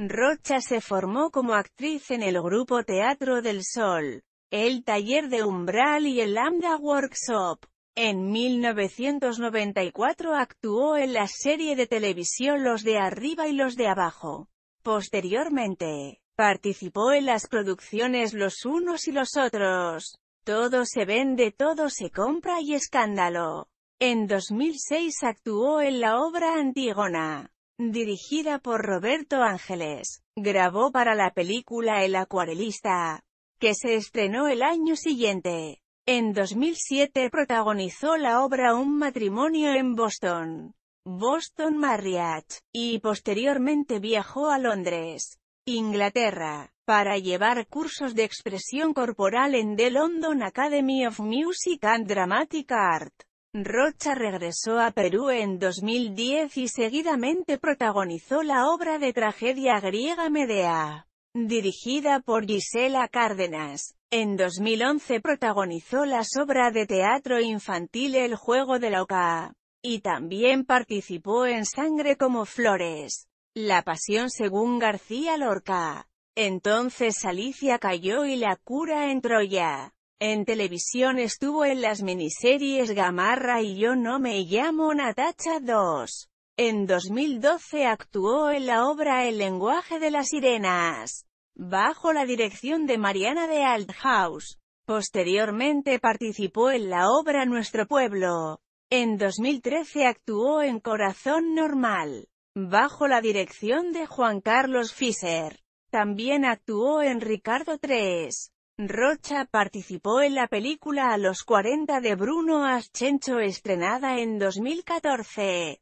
Rocha se formó como actriz en el grupo Teatro del Sol, el Taller de Umbral y el Lambda Workshop. En 1994 actuó en la serie de televisión Los de Arriba y Los de Abajo. Posteriormente, participó en las producciones Los Unos y Los Otros, Todo se vende, todo se compra y Escándalo. En 2006 actuó en la obra Antígona dirigida por Roberto Ángeles, grabó para la película El acuarelista, que se estrenó el año siguiente. En 2007 protagonizó la obra Un matrimonio en Boston, Boston Marriott, y posteriormente viajó a Londres, Inglaterra, para llevar cursos de expresión corporal en The London Academy of Music and Dramatic Art. Rocha regresó a Perú en 2010 y seguidamente protagonizó la obra de tragedia griega Medea, dirigida por Gisela Cárdenas. En 2011 protagonizó la sobra de teatro infantil El juego de la Oca, y también participó en Sangre como Flores, La pasión según García Lorca. Entonces Alicia cayó y la cura entró ya. En televisión estuvo en las miniseries Gamarra y Yo no me llamo Natacha 2. En 2012 actuó en la obra El lenguaje de las sirenas, bajo la dirección de Mariana de Althaus. Posteriormente participó en la obra Nuestro Pueblo. En 2013 actuó en Corazón Normal, bajo la dirección de Juan Carlos Fischer. También actuó en Ricardo III. Rocha participó en la película A los 40 de Bruno Aschencho estrenada en 2014.